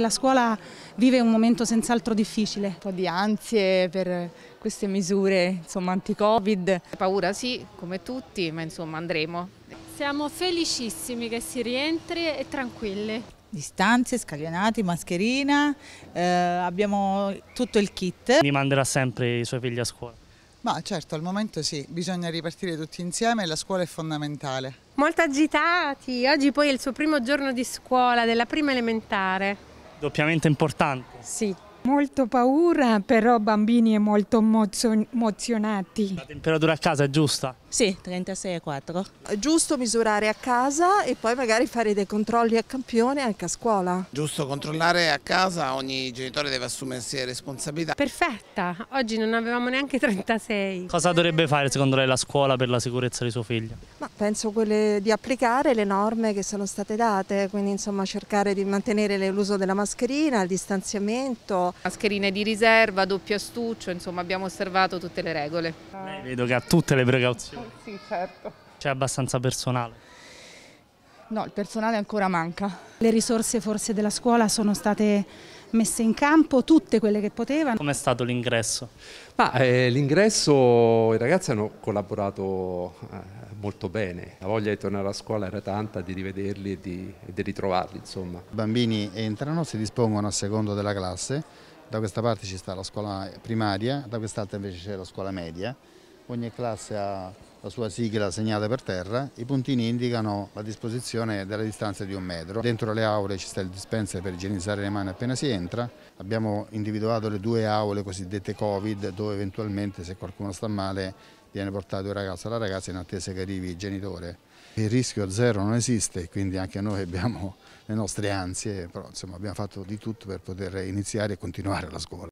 La scuola vive un momento senz'altro difficile. Un po' di ansie per queste misure anti-covid. Paura sì, come tutti, ma insomma andremo. Siamo felicissimi che si rientri e tranquilli. Distanze, scaglionati, mascherina, eh, abbiamo tutto il kit. Mi manderà sempre i suoi figli a scuola. Ma certo, al momento sì, bisogna ripartire tutti insieme e la scuola è fondamentale. Molto agitati, oggi poi è il suo primo giorno di scuola, della prima elementare. Doppiamente importante. Sì, molto paura, però bambini molto emozionati. La temperatura a casa è giusta? Sì, 36,4. Giusto misurare a casa e poi magari fare dei controlli a campione anche a scuola. Giusto controllare a casa, ogni genitore deve assumersi le responsabilità. Perfetta, oggi non avevamo neanche 36. Cosa dovrebbe fare secondo lei la scuola per la sicurezza di suo figlio? penso quelle di applicare le norme che sono state date, quindi insomma cercare di mantenere l'uso della mascherina, il distanziamento. Mascherine di riserva, doppio astuccio, insomma abbiamo osservato tutte le regole. Beh, vedo che ha tutte le precauzioni. Eh, sì, certo. C'è abbastanza personale. No, il personale ancora manca. Le risorse forse della scuola sono state messe in campo, tutte quelle che potevano. Com'è stato l'ingresso? Eh, l'ingresso i ragazzi hanno collaborato eh, molto bene. La voglia di tornare a scuola era tanta di rivederli e di, e di ritrovarli. Insomma. I bambini entrano, si dispongono a secondo della classe, da questa parte ci sta la scuola primaria, da quest'altra invece c'è la scuola media. Ogni classe ha la sua sigla segnata per terra, i puntini indicano la disposizione della distanza di un metro. Dentro le aule ci sta il dispenser per igienizzare le mani appena si entra. Abbiamo individuato le due aule cosiddette Covid dove eventualmente se qualcuno sta male viene portato il ragazzo alla ragazza in attesa che arrivi il genitore. Il rischio zero non esiste, quindi anche noi abbiamo le nostre ansie, però insomma abbiamo fatto di tutto per poter iniziare e continuare la scuola.